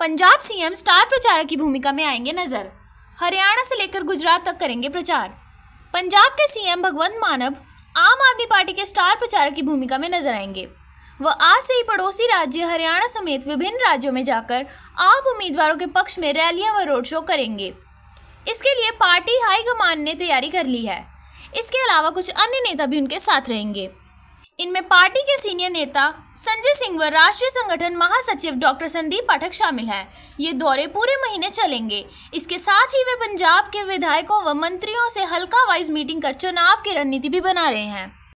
Punjab CM star प्रचारक की भूमिका में आएंगे नजर हरियाणा से लेकर गुजरात तक करेंगे प्रचार पंजाब के सीएम भगवंत मानव आम आदमी पार्टी के स्टार प्रचारक की भूमिका में नजर आएंगे वह आज से ही पड़ोसी राज्य हरियाणा समेत विभिन्न राज्यों में जाकर आप उम्मीदवारों के पक्ष में रैलियां व रोड शो करेंगे इसके लिए पार्टी हाईकमान ने तैयारी कर ली है इसके अलावा कुछ अन्य नेता भी उनके साथ रहेंगे इनमें पार्टी के सीनियर नेता संजय सिंह व राष्ट्रीय संगठन महासचिव डॉक्टर संदीप पाठक शामिल हैं ये दौरे पूरे महीने चलेंगे इसके साथ ही वे पंजाब के विधायकों व मंत्रियों से हल्का वाइज मीटिंग कर चुनाव की रणनीति भी बना रहे हैं